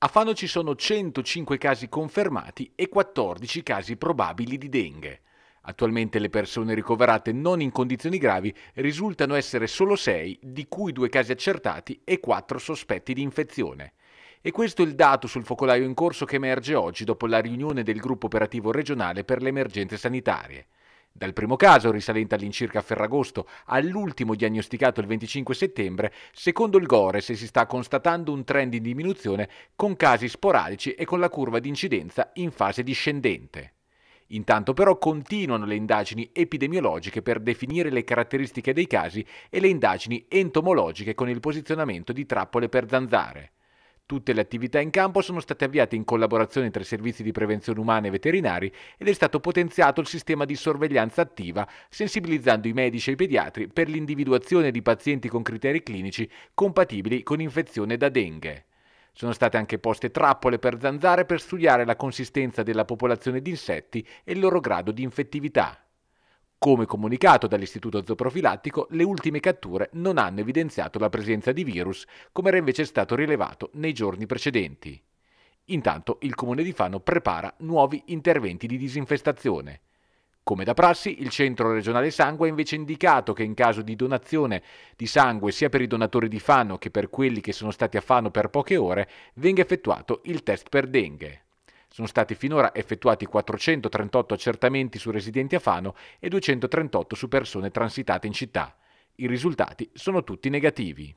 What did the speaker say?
A Fano ci sono 105 casi confermati e 14 casi probabili di dengue. Attualmente le persone ricoverate non in condizioni gravi risultano essere solo 6, di cui 2 casi accertati e 4 sospetti di infezione. E questo è il dato sul focolaio in corso che emerge oggi dopo la riunione del gruppo operativo regionale per le emergenze sanitarie. Dal primo caso, risalente all'incirca a Ferragosto, all'ultimo diagnosticato il 25 settembre, secondo il GORES si sta constatando un trend in diminuzione con casi sporadici e con la curva di incidenza in fase discendente. Intanto però continuano le indagini epidemiologiche per definire le caratteristiche dei casi e le indagini entomologiche con il posizionamento di trappole per zanzare. Tutte le attività in campo sono state avviate in collaborazione tra i servizi di prevenzione umana e veterinari ed è stato potenziato il sistema di sorveglianza attiva, sensibilizzando i medici e i pediatri per l'individuazione di pazienti con criteri clinici compatibili con infezione da dengue. Sono state anche poste trappole per zanzare per studiare la consistenza della popolazione di insetti e il loro grado di infettività. Come comunicato dall'Istituto Zooprofilattico, le ultime catture non hanno evidenziato la presenza di virus, come era invece stato rilevato nei giorni precedenti. Intanto il comune di Fano prepara nuovi interventi di disinfestazione. Come da prassi, il Centro regionale sangue ha invece indicato che in caso di donazione di sangue sia per i donatori di Fano che per quelli che sono stati a Fano per poche ore, venga effettuato il test per dengue. Sono stati finora effettuati 438 accertamenti su residenti a Fano e 238 su persone transitate in città. I risultati sono tutti negativi.